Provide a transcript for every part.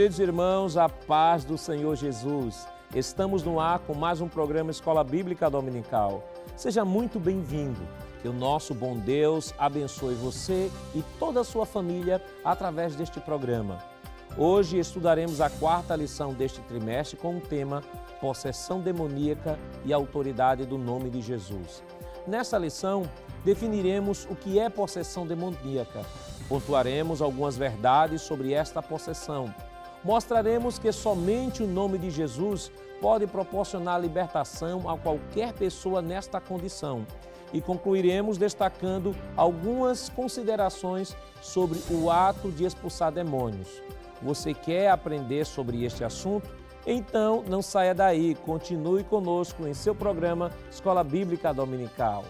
queridos irmãos, a paz do Senhor Jesus. Estamos no ar com mais um programa Escola Bíblica Dominical. Seja muito bem-vindo. Que o nosso bom Deus abençoe você e toda a sua família através deste programa. Hoje estudaremos a quarta lição deste trimestre com o tema Possessão Demoníaca e Autoridade do Nome de Jesus. Nesta lição, definiremos o que é possessão demoníaca, pontuaremos algumas verdades sobre esta possessão Mostraremos que somente o nome de Jesus pode proporcionar libertação a qualquer pessoa nesta condição. E concluiremos destacando algumas considerações sobre o ato de expulsar demônios. Você quer aprender sobre este assunto? Então não saia daí, continue conosco em seu programa Escola Bíblica Dominical.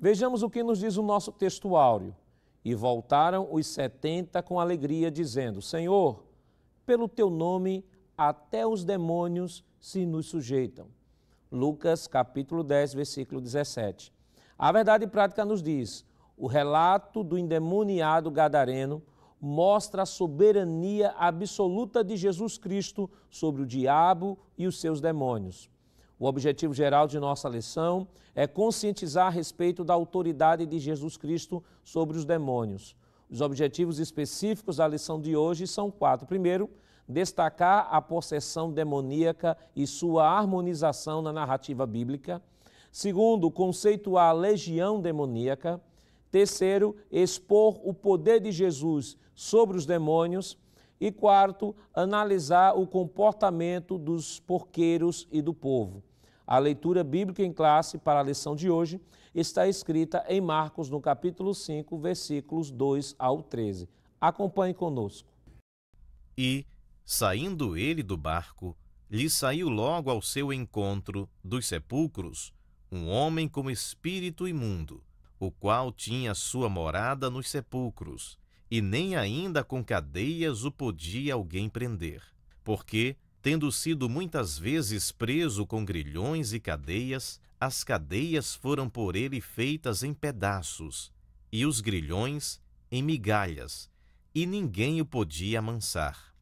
Vejamos o que nos diz o nosso textuário. E voltaram os setenta com alegria, dizendo: Senhor, pelo teu nome até os demônios se nos sujeitam. Lucas capítulo 10, versículo 17. A verdade prática nos diz: o relato do endemoniado gadareno mostra a soberania absoluta de Jesus Cristo sobre o diabo e os seus demônios. O objetivo geral de nossa lição é conscientizar a respeito da autoridade de Jesus Cristo sobre os demônios. Os objetivos específicos da lição de hoje são quatro. Primeiro, destacar a possessão demoníaca e sua harmonização na narrativa bíblica. Segundo, conceituar a legião demoníaca. Terceiro, expor o poder de Jesus sobre os demônios. E quarto, analisar o comportamento dos porqueiros e do povo. A leitura bíblica em classe para a lição de hoje está escrita em Marcos, no capítulo 5, versículos 2 ao 13. Acompanhe conosco. E, saindo ele do barco, lhe saiu logo ao seu encontro, dos sepulcros, um homem com espírito imundo, o qual tinha sua morada nos sepulcros, e nem ainda com cadeias o podia alguém prender, porque Tendo sido muitas vezes preso com grilhões e cadeias, as cadeias foram por ele feitas em pedaços, e os grilhões em migalhas, e ninguém o podia amansar.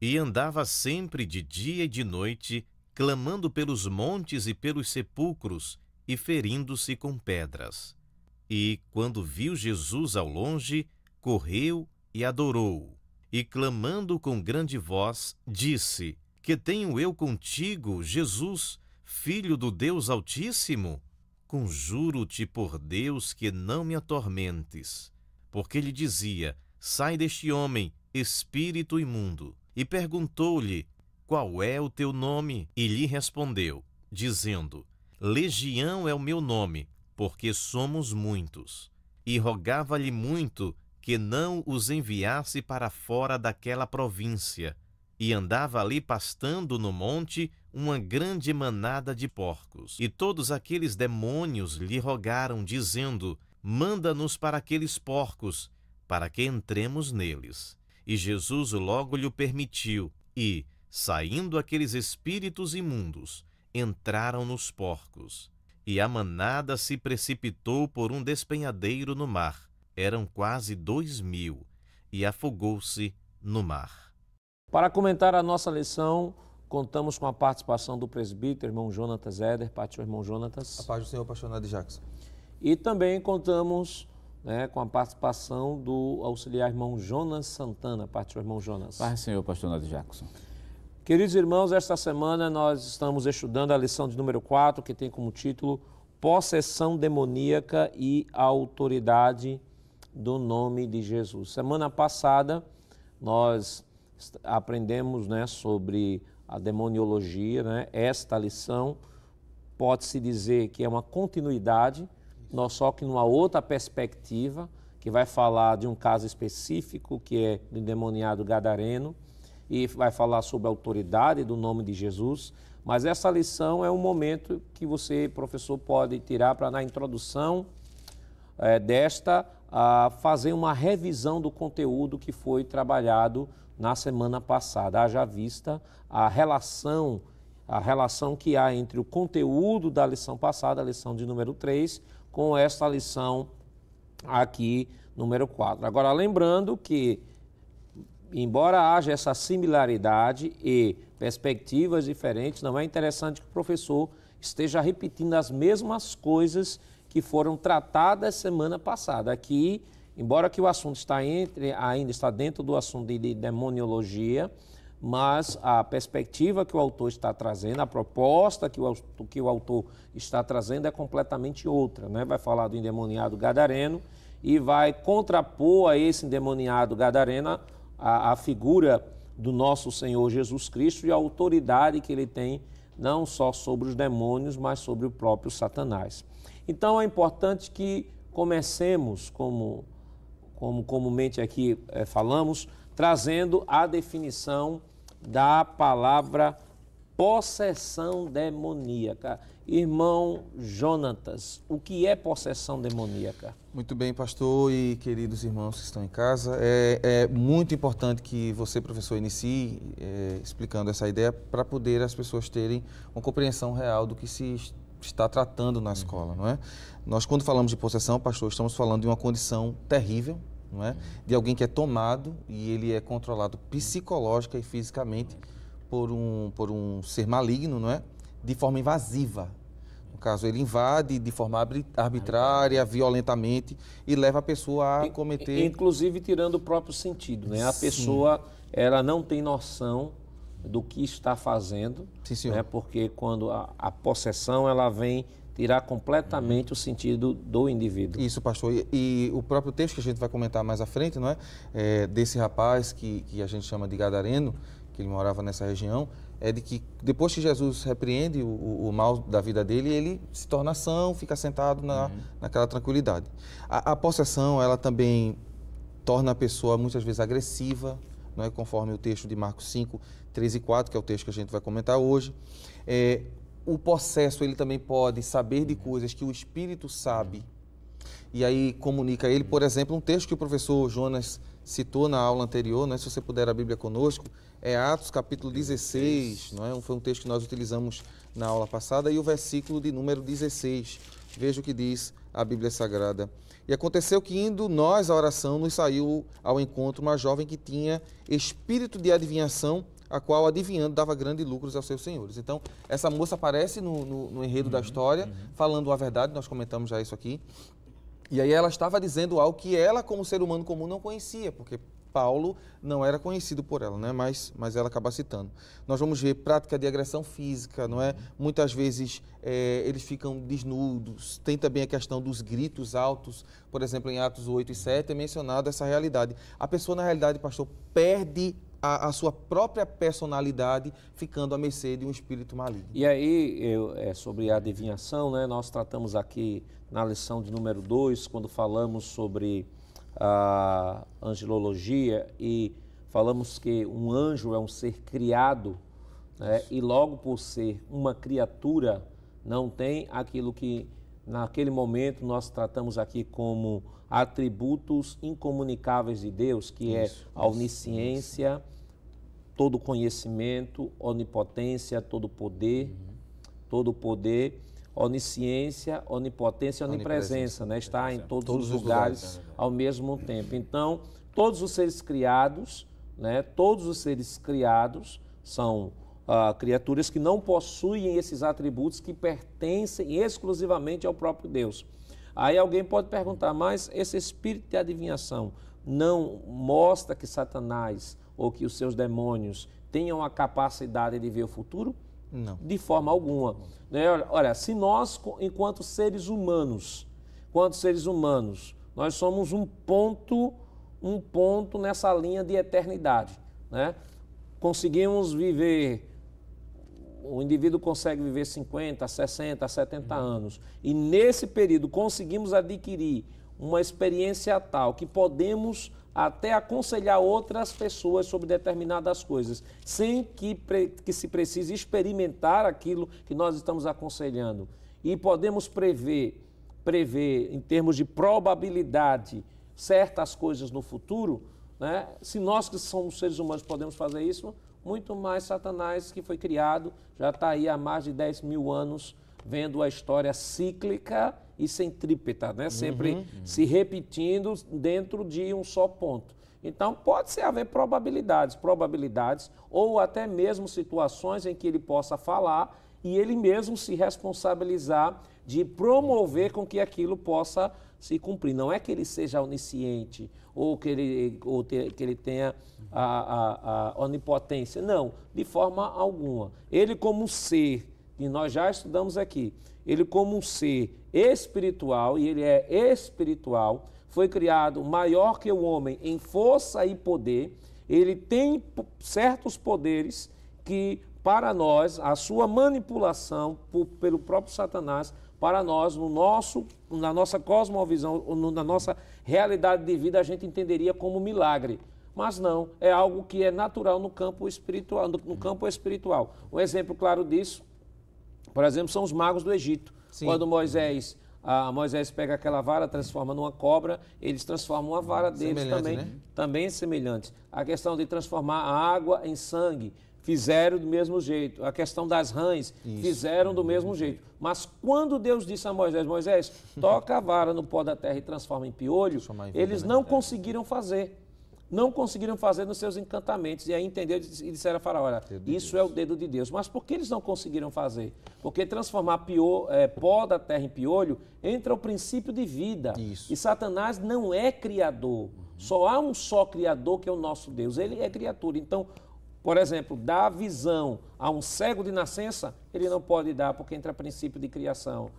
E andava sempre de dia e de noite, clamando pelos montes e pelos sepulcros, e ferindo-se com pedras. E, quando viu Jesus ao longe, correu e adorou-o. E, clamando com grande voz, disse: que tenho eu contigo, Jesus, filho do Deus Altíssimo? Conjuro-te por Deus que não me atormentes. Porque ele dizia: Sai deste homem, espírito imundo. E perguntou-lhe: Qual é o teu nome? E lhe respondeu, dizendo: Legião é o meu nome, porque somos muitos. E rogava-lhe muito que não os enviasse para fora daquela província. E andava ali pastando no monte uma grande manada de porcos. E todos aqueles demônios lhe rogaram, dizendo: Manda-nos para aqueles porcos, para que entremos neles. E Jesus logo lhe permitiu, e, saindo aqueles espíritos imundos, entraram nos porcos. E a manada se precipitou por um despenhadeiro no mar. Eram quase dois mil, e afogou-se no mar. Para comentar a nossa lição, contamos com a participação do presbítero, irmão Jonatas Eder, Pastor, irmão Jonatas. A paz do Senhor, apaixonado Jackson. E também contamos né, com a participação do auxiliar irmão Jonas Santana. Pastor, irmão Jonas. Paz do Senhor, apaixonado Jackson. Queridos irmãos, esta semana nós estamos estudando a lição de número 4, que tem como título Possessão Demoníaca e a Autoridade do Nome de Jesus. Semana passada, nós aprendemos né, sobre a demoniologia, né? esta lição pode-se dizer que é uma continuidade, nós só que numa outra perspectiva, que vai falar de um caso específico, que é do demoniado gadareno, e vai falar sobre a autoridade do nome de Jesus. Mas essa lição é um momento que você, professor, pode tirar para, na introdução é, desta, a fazer uma revisão do conteúdo que foi trabalhado na semana passada, haja vista a relação, a relação que há entre o conteúdo da lição passada, a lição de número 3, com esta lição aqui, número 4. Agora, lembrando que, embora haja essa similaridade e perspectivas diferentes, não é interessante que o professor esteja repetindo as mesmas coisas que foram tratadas semana passada. Aqui, Embora que o assunto está entre, ainda está dentro do assunto de, de demoniologia, mas a perspectiva que o autor está trazendo, a proposta que o, que o autor está trazendo é completamente outra. Né? Vai falar do endemoniado gadareno e vai contrapor a esse endemoniado gadareno a, a figura do nosso Senhor Jesus Cristo e a autoridade que ele tem não só sobre os demônios, mas sobre o próprio Satanás. Então é importante que comecemos como como comumente aqui é, falamos, trazendo a definição da palavra possessão demoníaca. Irmão Jonatas, o que é possessão demoníaca? Muito bem, pastor e queridos irmãos que estão em casa. É, é muito importante que você, professor, inicie é, explicando essa ideia para poder as pessoas terem uma compreensão real do que se está tratando na uhum. escola, não é? Nós, quando falamos de possessão, pastor, estamos falando de uma condição terrível, não é? De alguém que é tomado e ele é controlado psicológica e fisicamente por um, por um ser maligno, não é? De forma invasiva. No caso, ele invade de forma arbitrária, violentamente e leva a pessoa a cometer. Inclusive tirando o próprio sentido, né? A Sim. pessoa ela não tem noção do que está fazendo, Sim, senhor. Né? porque quando a, a possessão ela vem tirar completamente o sentido do indivíduo. Isso, pastor. E, e, o próprio texto que a gente vai comentar mais à frente, não é? é desse rapaz que, que a gente chama de Gadareno, que ele morava nessa região, é de que depois que Jesus repreende o, o, mal da vida dele, ele se torna são, fica sentado na, uhum. naquela tranquilidade. A, a possessão, ela também torna a pessoa muitas vezes agressiva, não é? conforme o texto de Marcos 5, 3 e 4, que é o texto que a gente vai comentar hoje. É, o processo ele também pode saber de coisas que o espírito sabe e aí comunica a ele, por exemplo, um texto que o professor Jonas citou na aula anterior, né, se você puder a Bíblia conosco, é Atos capítulo 16, não é? foi um texto que nós utilizamos na aula passada, e o versículo de número 16. Veja o que diz a Bíblia Sagrada. E aconteceu que, indo nós à oração, nos saiu ao encontro uma jovem que tinha espírito de adivinhação a qual, adivinhando, dava grandes lucros aos seus senhores. Então, essa moça aparece no, no, no enredo uhum, da história, uhum. falando a verdade, nós comentamos já isso aqui. E aí ela estava dizendo algo que ela, como ser humano comum, não conhecia, porque Paulo não era conhecido por ela, né? mas, mas ela acaba citando. Nós vamos ver prática de agressão física, não é? Uhum. Muitas vezes é, eles ficam desnudos. Tem também a questão dos gritos altos. Por exemplo, em Atos 8 e 7 é mencionado essa realidade. A pessoa, na realidade, pastor, perde a, a, sua própria personalidade, ficando à mercê de um espírito maligno. E aí, eu, é, sobre a adivinhação, né, nós tratamos aqui na lição de número 2, quando falamos sobre a angelologia e falamos que um anjo é um ser criado né, e logo por ser uma criatura, não tem aquilo que naquele momento nós tratamos aqui como atributos incomunicáveis de Deus, que é isso, é a onisciência, isso. todo conhecimento, onipotência, todo poder, uhum. todo poder, onisciência, onipotência, onipresença, onipresença né? Está em todos, todos os lugares, lugares né? ao mesmo tempo. Então, todos os seres criados, né? Todos os seres criados são Uh, criaturas que não possuem esses atributos que pertencem exclusivamente ao próprio Deus. Aí alguém pode perguntar, mas esse espírito de adivinhação não mostra que Satanás ou que os seus demônios tenham a capacidade de ver o futuro? Não. De forma alguma. Né? Olha, se nós, enquanto seres humanos, enquanto seres humanos, nós somos um ponto, um ponto nessa linha de eternidade. Né? Conseguimos viver o indivíduo consegue viver 50, 60, 70 anos. E nesse período conseguimos adquirir uma experiência tal que podemos até aconselhar outras pessoas sobre determinadas coisas, sem que, que se precise experimentar aquilo que nós estamos aconselhando. E podemos prever, prever em termos de probabilidade, certas coisas no futuro, né? se nós que somos seres humanos podemos fazer isso, muito mais Satanás que foi criado, já está aí há mais de 10 mil anos vendo a história cíclica e centrípeta, né? sempre uhum. se repetindo dentro de um só ponto. Então, pode ser haver probabilidades, probabilidades, ou até mesmo situações em que ele possa falar e ele mesmo se responsabilizar de promover com que aquilo possa se cumprir. Não é que ele seja onisciente ou que ele, ou te, que ele tenha a, a, a onipotência. Não, de forma alguma. Ele, como um ser, que nós já estudamos aqui, ele, como um ser espiritual, e ele é espiritual, foi criado maior que o homem em força e poder. Ele tem certos poderes que, para nós, a sua manipulação por, pelo próprio Satanás para nós, no nosso, na nossa cosmovisão, na nossa realidade de vida, a gente entenderia como milagre. Mas não, é algo que é natural no campo espiritual. No campo espiritual. Um exemplo claro disso, por exemplo, são os magos do Egito. Sim. Quando Moisés a Moisés pega aquela vara, transforma numa cobra, eles transformam a vara deles semelhante, também, né? também semelhantes. A questão de transformar a água em sangue, fizeram do mesmo jeito. A questão das rãs, Isso. fizeram do mesmo jeito. Mas quando Deus disse a Moisés, Moisés, toca a vara no pó da terra e transforma em piolho, eles não conseguiram fazer. Não conseguiram fazer nos seus encantamentos. E aí entenderam e disseram a Faraó: olha, isso é o dedo de Deus. Mas por que eles não conseguiram fazer? Porque transformar pior, é, pó da terra em piolho entra o princípio de vida. Isso. E Satanás não é criador. Só há um só criador que é o nosso Deus. Ele é criatura. Então, por exemplo, dar visão a um cego de nascença, ele não pode dar, porque entra princípio de criação.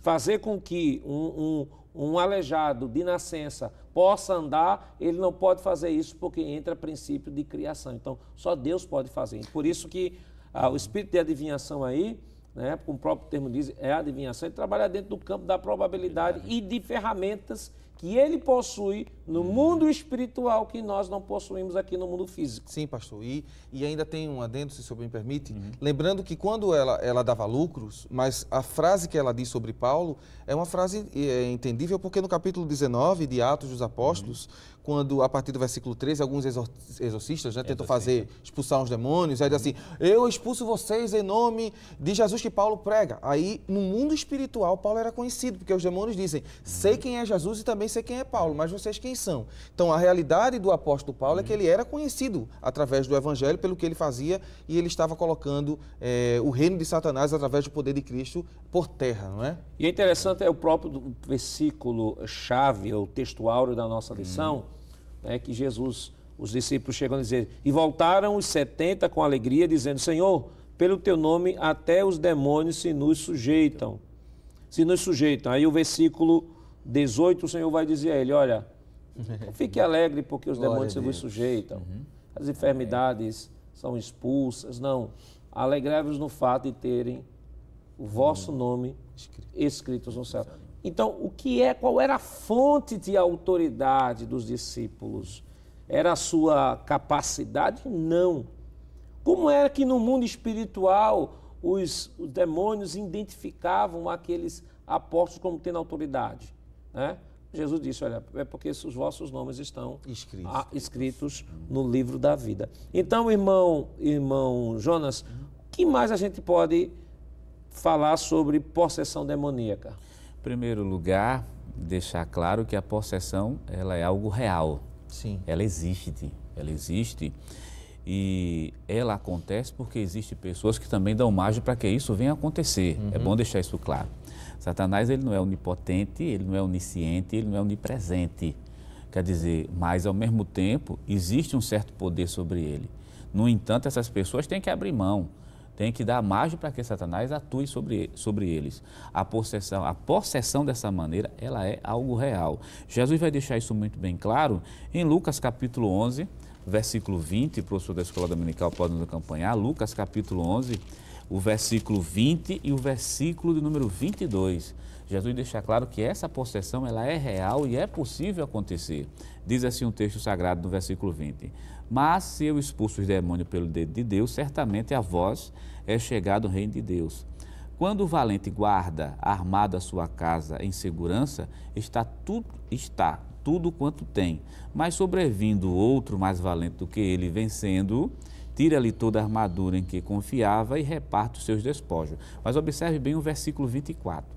Fazer com que um, um, um aleijado de nascença possa andar, ele não pode fazer isso, porque entra princípio de criação. Então, só Deus pode fazer. Por isso que ah, o espírito de adivinhação aí, né, como o próprio termo diz, é adivinhação, ele é trabalha dentro do campo da probabilidade e de ferramentas que ele possui no mundo espiritual que nós não possuímos aqui no mundo físico. Sim, pastor. E, e ainda tem um adendo, se o senhor me permite. Uhum. Lembrando que quando ela, ela dava lucros, mas a frase que ela diz sobre Paulo é uma frase é, entendível, porque no capítulo 19 de Atos dos Apóstolos, uhum quando, a partir do versículo 13, alguns exorcistas né, tentam fazer, expulsar uns demônios, aí diz assim, eu expulso vocês em nome de Jesus que Paulo prega. Aí, no mundo espiritual, Paulo era conhecido, porque os demônios dizem, sei quem é Jesus e também sei quem é Paulo, mas vocês quem são? Então, a realidade do apóstolo Paulo é que ele era conhecido através do evangelho, pelo que ele fazia, e ele estava colocando é, o reino de Satanás através do poder de Cristo por terra, não é? E é interessante, é o próprio versículo-chave, o texto áureo da nossa lição, né, que Jesus, os discípulos chegam a dizer, e voltaram os setenta com alegria, dizendo, Senhor, pelo teu nome até os demônios se nos sujeitam. Se nos sujeitam. Aí o versículo 18, o Senhor vai dizer a ele, olha, fique alegre porque os demônios se vos sujeitam. Uhum. As enfermidades são expulsas. Não, alegrai-vos no fato de terem o vosso uhum. nome escrito no céu. Então, o que é, qual era a fonte de autoridade dos discípulos? Era a sua capacidade? Não. Como era que no mundo espiritual os, os demônios identificavam aqueles apóstolos como tendo autoridade? Né? Jesus disse: Olha, é porque os vossos nomes estão ah, escritos, a, escritos no livro da vida. Então, irmão, irmão Jonas, o que mais a gente pode falar sobre possessão demoníaca? Em primeiro lugar, deixar claro que a possessão ela é algo real. Sim. Ela existe, ela existe e ela acontece porque existem pessoas que também dão margem para que isso venha acontecer. É uhum. É bom deixar isso claro. Satanás ele não é onipotente, ele não é onisciente, ele não é onipresente. Quer dizer, mas ao mesmo tempo existe um certo poder sobre ele. No entanto, essas pessoas têm que abrir mão tem que dar margem para que Satanás atue sobre, sobre eles. A possessão, a possessão dessa maneira, ela é algo real. Jesus vai deixar isso muito bem claro em Lucas capítulo 11, versículo 20, professor da Escola Dominical pode nos acompanhar, Lucas capítulo 11, o versículo 20 e o versículo de número 22. Jesus deixa claro que essa possessão ela é real e é possível acontecer. Diz assim um texto sagrado no versículo 20: mas se eu expulso os demônios pelo dedo de Deus, certamente a vós é chegado o reino de Deus. Quando o valente guarda armado a sua casa em segurança, está tudo, está tudo quanto tem. Mas sobrevindo outro mais valente do que ele, vencendo, tira-lhe toda a armadura em que confiava e reparte os seus despojos. Mas observe bem o versículo 24.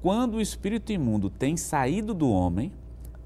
Quando o espírito imundo tem saído do homem,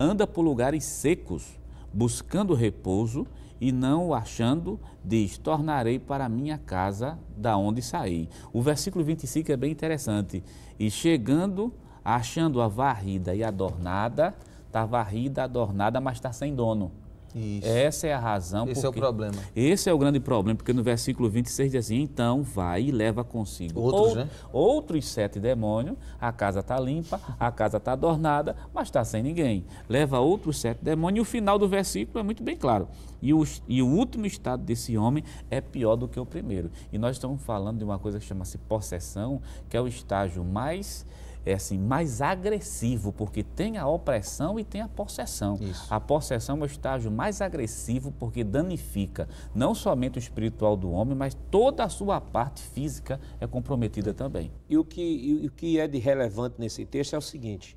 anda por lugares secos, buscando repouso e não o achando, diz: Tornarei para minha casa da onde saí. O versículo 25 é bem interessante. E chegando, achando-a varrida e adornada, está varrida, adornada, mas está sem dono. Isso. Essa é a razão. Esse é o problema. Esse é o grande problema, porque no versículo 26 diz assim: então vai e leva consigo outros, ou, né? outros sete demônios, a casa está limpa, a casa está adornada, mas está sem ninguém. Leva outros sete demônios, e o final do versículo é muito bem claro. E o, e o último estado desse homem é pior do que o primeiro. E nós estamos falando de uma coisa que chama-se possessão, que é o estágio mais é assim, mais agressivo, porque tem a opressão e tem a possessão. Isso. A possessão é o estágio mais agressivo porque danifica não somente o espiritual do homem, mas toda a sua parte física é comprometida também. E o que, e, o que é de relevante nesse texto é o seguinte: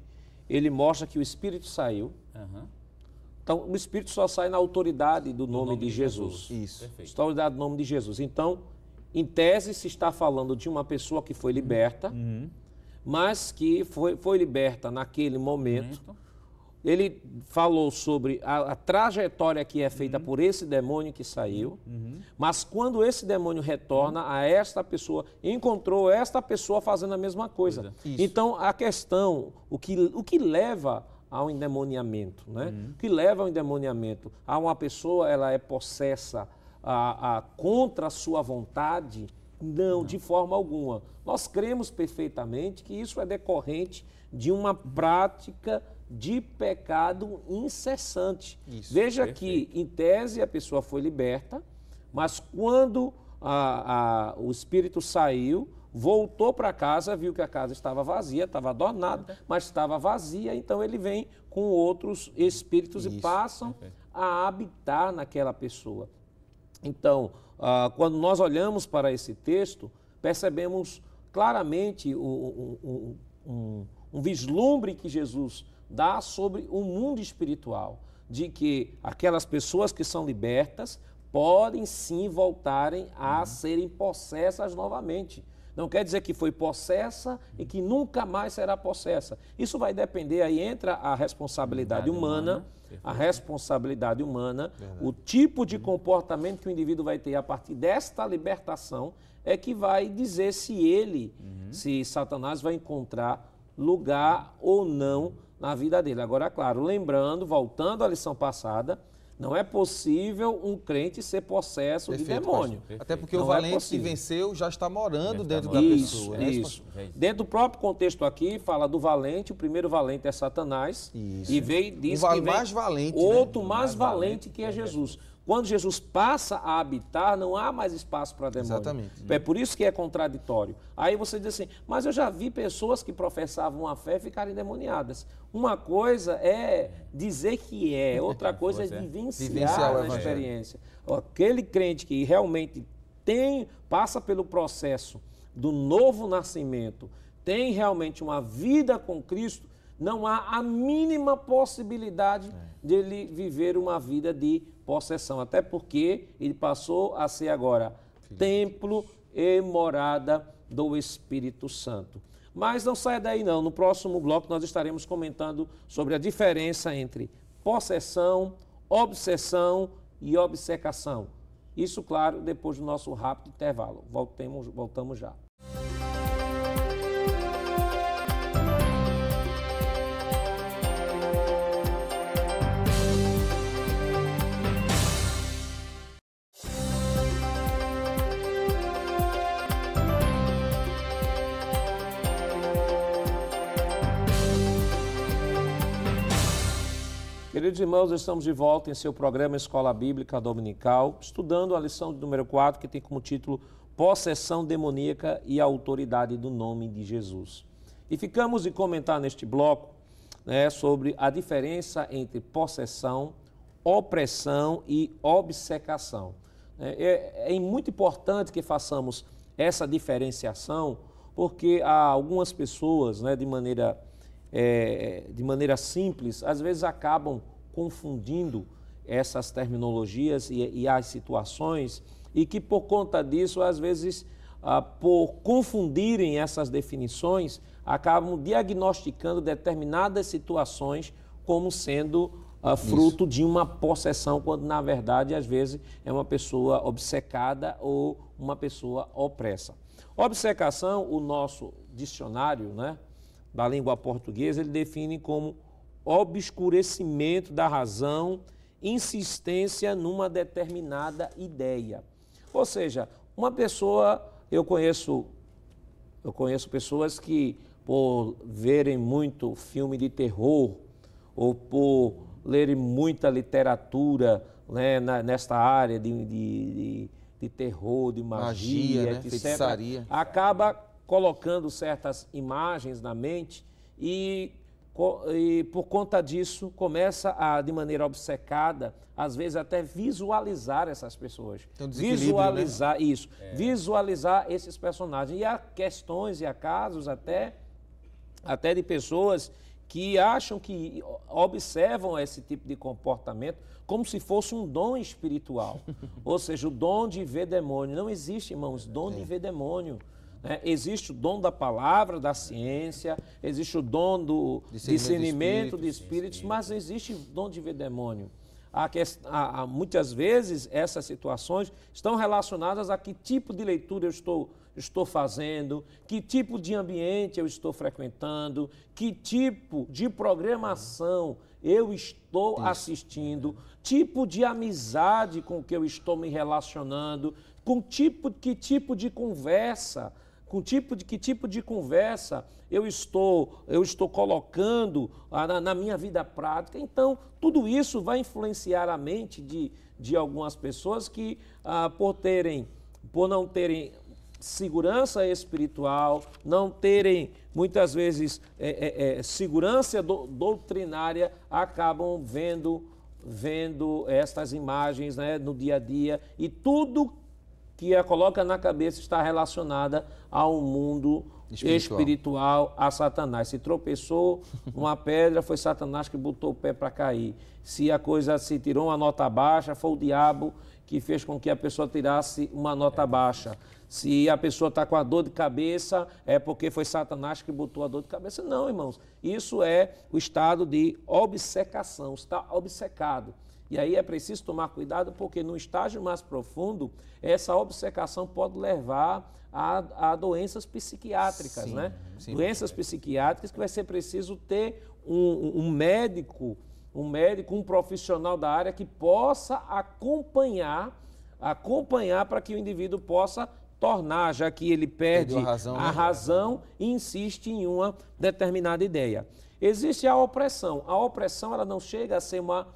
ele mostra que o espírito saiu. Uhum. Então, o espírito só sai na autoridade do, nome, nome, de, Jesus. Jesus. Isso. Perfeito. Autoridade do nome de Jesus. Então, em tese, se está falando de uma pessoa que foi liberta. Uhum mas que foi, foi liberta naquele momento. momento. Ele falou sobre a, a, trajetória que é feita uhum. por esse demônio que saiu, uhum. mas quando esse demônio retorna uhum. a esta pessoa, encontrou esta pessoa fazendo a mesma coisa. É. Então, a questão, o que, o que leva ao endemoniamento, né? Uhum. O que leva ao endemoniamento? A uma pessoa, ela é possessa a, a, contra a sua vontade, não, de forma alguma. Nós cremos perfeitamente que isso é decorrente de uma prática de pecado incessante. Isso, Veja perfeito. que, em tese, a pessoa foi liberta, mas quando a, a, o espírito saiu, voltou para casa, viu que a casa estava vazia, estava adornada, uhum. mas estava vazia, então ele vem com outros espíritos isso, e passam perfeito. a habitar naquela pessoa. Então, ah, quando nós olhamos para esse texto, percebemos claramente o, um, um, um vislumbre que Jesus dá sobre o mundo espiritual, de que aquelas pessoas que são libertas podem sim voltarem a uhum. serem possessas novamente. Não quer dizer que foi possessa e que nunca mais será possessa. Isso vai depender, aí entra a responsabilidade humana, humana, a responsabilidade humana, Verdade. o tipo de comportamento que o indivíduo vai ter a partir desta libertação é que vai dizer se ele, uhum. se Satanás vai encontrar lugar ou não na vida dele. Agora, claro, lembrando, voltando à lição passada, não é possível um crente ser possesso perfeito, de demônio. Pastor, Até porque não o é valente é que venceu já está morando já dentro está da isso, pessoa. É é isso. Dentro do próprio contexto aqui, fala do valente, o primeiro valente é Satanás. Isso. E vem diz o que vem mais valente, né? outro né? mais, mais valente, valente que é Jesus. Que é Jesus. Quando Jesus passa a habitar, não há mais espaço para demônio. Exatamente. É por isso que é contraditório. Aí você diz assim, mas eu já vi pessoas que professavam a fé ficarem demoniadas. Uma coisa é dizer que é, outra coisa é, é vivenciar, vivenciar a experiência. Aquele crente que realmente tem, passa pelo processo do novo nascimento, tem realmente uma vida com Cristo, não há a mínima possibilidade é. dele viver uma vida de possessão, até porque ele passou a ser agora templo e morada do Espírito Santo. Mas não saia daí não, no próximo bloco nós estaremos comentando sobre a diferença entre possessão, obsessão e obsecação. Isso, claro, depois do nosso rápido intervalo. Voltemos, voltamos já. Queridos irmãos, estamos de volta em seu programa Escola Bíblica Dominical, estudando a lição de número 4, que tem como título Possessão Demoníaca e a Autoridade do Nome de Jesus. E ficamos de comentar neste bloco né, sobre a diferença entre possessão, opressão e obsecação. É, né, é, é muito importante que façamos essa diferenciação, porque há algumas pessoas, né, de maneira é, de maneira simples, às vezes acabam confundindo essas terminologias e, e as situações, e que por conta disso, às vezes, ah, por confundirem essas definições, acabam diagnosticando determinadas situações como sendo ah, fruto Isso. de uma possessão, quando na verdade, às vezes, é uma pessoa obcecada ou uma pessoa opressa. Obcecação, o nosso dicionário né, da língua portuguesa, ele define como obscurecimento da razão, insistência numa determinada ideia. Ou seja, uma pessoa, eu conheço, eu conheço pessoas que por verem muito filme de terror ou por lerem muita literatura né, na, nesta área de, de, de, de, terror, de magia, magia né? etc., acaba colocando certas imagens na mente e e por conta disso começa a, de maneira obcecada, às vezes até visualizar essas pessoas. Então, visualizar né? isso, é. visualizar esses personagens. E há questões e há casos até, até de pessoas que acham que observam esse tipo de comportamento como se fosse um dom espiritual. Ou seja, o dom de ver demônio. Não existe, irmãos, dom é. de ver demônio. Né? Existe o dom da palavra, da ciência, existe o dom do discernimento, discernimento de espíritos, mas existe o dom de ver demônio. A, a, a, muitas vezes essas situações estão relacionadas a que tipo de leitura eu estou, estou fazendo, que tipo de ambiente eu estou frequentando, que tipo de programação eu estou Isso. assistindo, tipo de amizade com que eu estou me relacionando, com tipo, que tipo de conversa com tipo de que tipo de conversa eu estou eu estou colocando ah, na, na, minha vida prática. Então, tudo isso vai influenciar a mente de, de algumas pessoas que, ah, por terem, por não terem segurança espiritual, não terem muitas vezes é, é, é, segurança do, doutrinária, acabam vendo vendo estas imagens né, no dia a dia e tudo que a coloca na cabeça está relacionada ao mundo espiritual, espiritual a Satanás. Se tropeçou uma pedra, foi Satanás que botou o pé para cair. Se a coisa se tirou uma nota baixa, foi o diabo que fez com que a pessoa tirasse uma nota é. baixa. Se a pessoa está com a dor de cabeça, é porque foi Satanás que botou a dor de cabeça. Não, irmãos. Isso é o estado de obsecação. Está obcecado. E aí é preciso tomar cuidado, porque no estágio mais profundo, essa obcecação pode levar a, a doenças psiquiátricas, sim, né? Sim, doenças sim. psiquiátricas que vai ser preciso ter um, um médico, um médico, um profissional da área que possa acompanhar, acompanhar para que o indivíduo possa tornar, já que ele perde a razão, a né? razão e insiste em uma determinada ideia. Existe a opressão. A opressão ela não chega a ser uma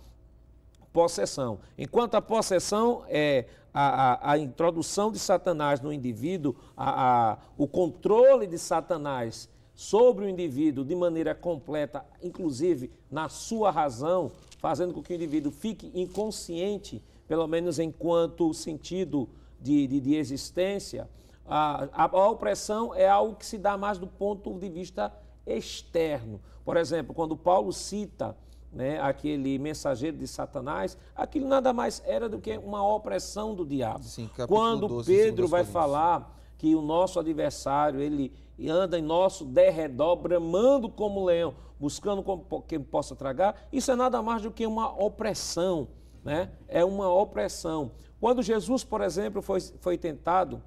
possessão. Enquanto a possessão é a, a, a introdução de Satanás no indivíduo, a, o controle de Satanás sobre o indivíduo de maneira completa, inclusive na sua razão, fazendo com que o indivíduo fique inconsciente, pelo menos enquanto sentido de, de, de existência. A, a, opressão é algo que se dá mais do ponto de vista externo. Por exemplo, quando Paulo cita né, aquele mensageiro de Satanás, aquilo nada mais era do que uma opressão do diabo. Sim, Quando 12, Pedro vai falar que o nosso adversário, ele anda em nosso derredor, bramando como leão, buscando quem possa tragar, isso é nada mais do que uma opressão, né? É uma opressão. Quando Jesus, por exemplo, foi, foi tentado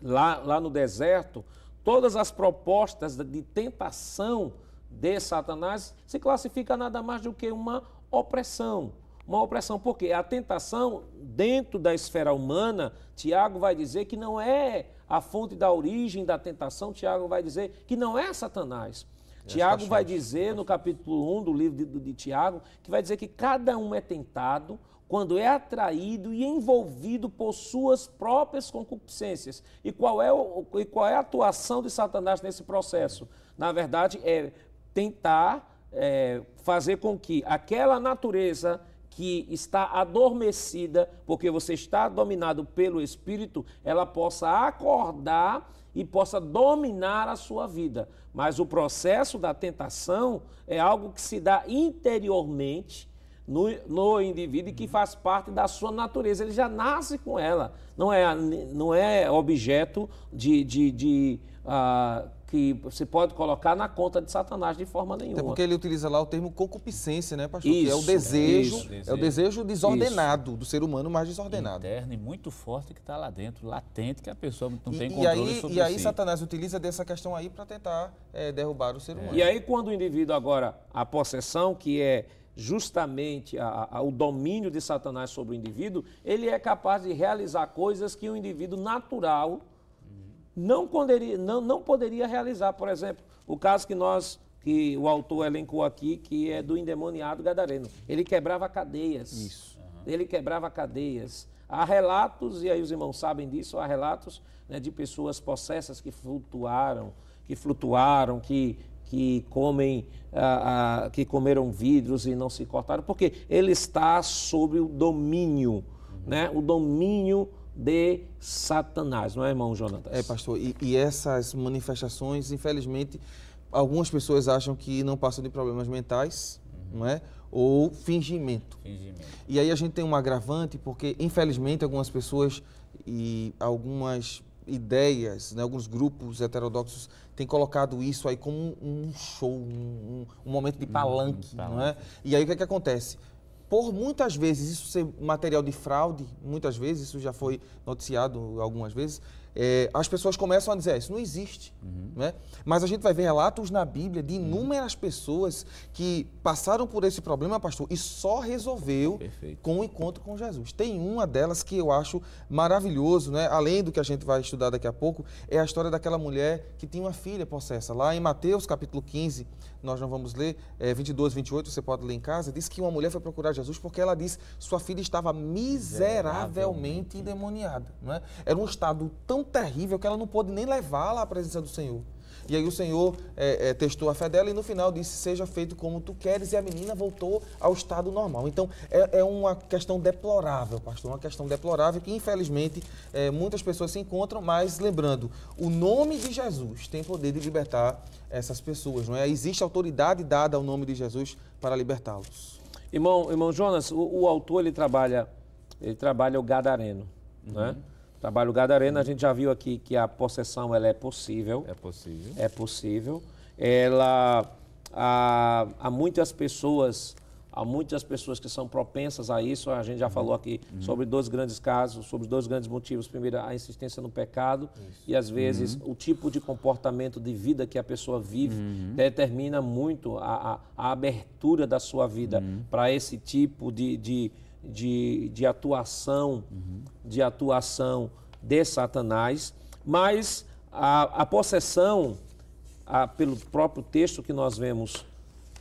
lá, lá no deserto, todas as propostas de tentação de Satanás se classifica nada mais do que uma opressão. Uma opressão, porque a tentação dentro da esfera humana, Tiago vai dizer que não é a fonte da origem da tentação, Tiago vai dizer que não é Satanás. É, Tiago vai dizer no capítulo 1 do livro de, de, Tiago que vai dizer que cada um é tentado quando é atraído e envolvido por suas próprias concupiscências. E qual é, o, e qual é a atuação de Satanás nesse processo? Na verdade, é tentar é, fazer com que aquela natureza que está adormecida, porque você está dominado pelo Espírito, ela possa acordar e possa dominar a sua vida. Mas o processo da tentação é algo que se dá interiormente no, no indivíduo e que faz parte da sua natureza. Ele já nasce com ela, não é, não é objeto de. de, de uh, que se pode colocar na conta de Satanás de forma nenhuma. Até porque ele utiliza lá o termo concupiscência, né, pastor? Isso, é o desejo, isso, é o desejo desordenado isso. do ser humano mais desordenado. Interno e muito forte que está lá dentro, latente, que a pessoa não tem e, controle e aí, sobre E aí si. Satanás utiliza dessa questão aí para tentar é, derrubar o ser é. humano. E aí quando o indivíduo agora, a possessão, que é justamente a, a, o domínio de Satanás sobre o indivíduo, ele é capaz de realizar coisas que o indivíduo natural não poderia, não, não poderia realizar. Por exemplo, o caso que nós que o autor elencou aqui, que é do endemoniado gadareno. Ele quebrava cadeias. Isso. Uhum. Ele quebrava cadeias. Há relatos, e aí os irmãos sabem disso, há relatos né, de pessoas possessas que flutuaram, que flutuaram, que, que comem, ah, ah, que comeram vidros e não se cortaram, porque ele está sob o domínio, uhum. né, o domínio de Satanás, não é, irmão Jonatas? É, pastor, e, e essas manifestações, infelizmente, algumas pessoas acham que não passam de problemas mentais, uhum. não é? Ou fingimento. fingimento. E aí a gente tem um agravante, porque, infelizmente, algumas pessoas e algumas ideias, né, alguns grupos heterodoxos têm colocado isso aí como um show, um, um momento de hum, palanque, palanque, não é? E aí o que, é que acontece? por muitas vezes isso ser material de fraude, muitas vezes, isso já foi noticiado algumas vezes, é, as pessoas começam a dizer, ah, isso não existe. Uhum. Né? Mas a gente vai ver relatos na Bíblia de inúmeras uhum. pessoas que passaram por esse problema, pastor, e só resolveu Perfeito. com o encontro com Jesus. Tem uma delas que eu acho maravilhoso, né? além do que a gente vai estudar daqui a pouco, é a história daquela mulher que tinha uma filha possessa. Lá em Mateus capítulo 15, nós não vamos ler, é, 22, 28, você pode ler em casa, diz que uma mulher foi procurar Jesus porque ela disse sua filha estava miseravelmente endemoniada. Não é? Era um estado tão terrível que ela não pôde nem levá-la à presença do Senhor. E aí o Senhor é, é, testou a fé dela e no final disse, seja feito como tu queres, e a menina voltou ao estado normal. Então, é, é uma questão deplorável, pastor, uma questão deplorável que, infelizmente, é, muitas pessoas se encontram, mas lembrando, o nome de Jesus tem poder de libertar essas pessoas, não é? Existe autoridade dada ao nome de Jesus para libertá-los. Irmão, irmão Jonas, o, o, autor, ele trabalha, ele trabalha o gadareno, é? uhum. né? Trabalho Gadarena, a gente já viu aqui que a possessão ela é possível. É possível. É possível. Ela há, há muitas pessoas, há muitas pessoas que são propensas a isso. A gente já uhum. falou aqui uhum. sobre dois grandes casos, sobre dois grandes motivos. Primeiro, a insistência no pecado isso. e às vezes uhum. o tipo de comportamento de vida que a pessoa vive uhum. determina muito a, a, a abertura da sua vida uhum. para esse tipo de, de de, de atuação, uhum. de atuação de Satanás, mas a, a possessão, a, pelo próprio texto que nós vemos,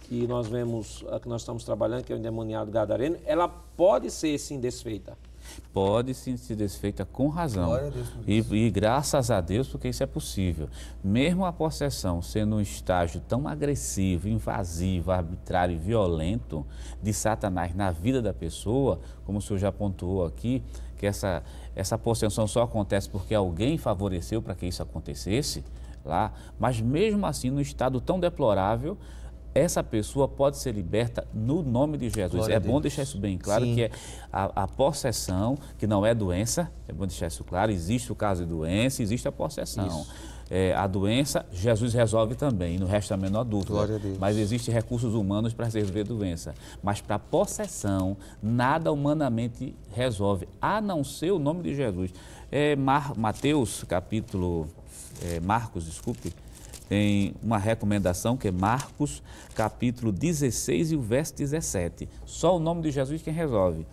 que nós vemos, que nós estamos trabalhando, que é o endemoniado gadareno, ela pode ser sim desfeita pode sim ser desfeita com razão. Deus, e, e, graças a Deus, porque isso é possível. Mesmo a possessão sendo um estágio tão agressivo, invasivo, arbitrário e violento de Satanás na vida da pessoa, como o senhor já pontuou aqui, que essa, essa possessão só acontece porque alguém favoreceu para que isso acontecesse lá, mas mesmo assim, no estado tão deplorável, essa pessoa pode ser liberta no nome de Jesus. Glória é bom deixar isso bem claro, Sim. que é a, a, possessão, que não é doença, é bom deixar isso claro, existe o caso de doença, existe a possessão. É, a doença, Jesus resolve também, no resto a menor adulto Glória a Deus. Mas existem recursos humanos para resolver doença. Mas para possessão, nada humanamente resolve, a não ser o nome de Jesus. É, Mar, Mateus, capítulo... É, Marcos, desculpe, tem uma recomendação que é Marcos, capítulo 16 e o verso 17. Só o nome de Jesus quem resolve.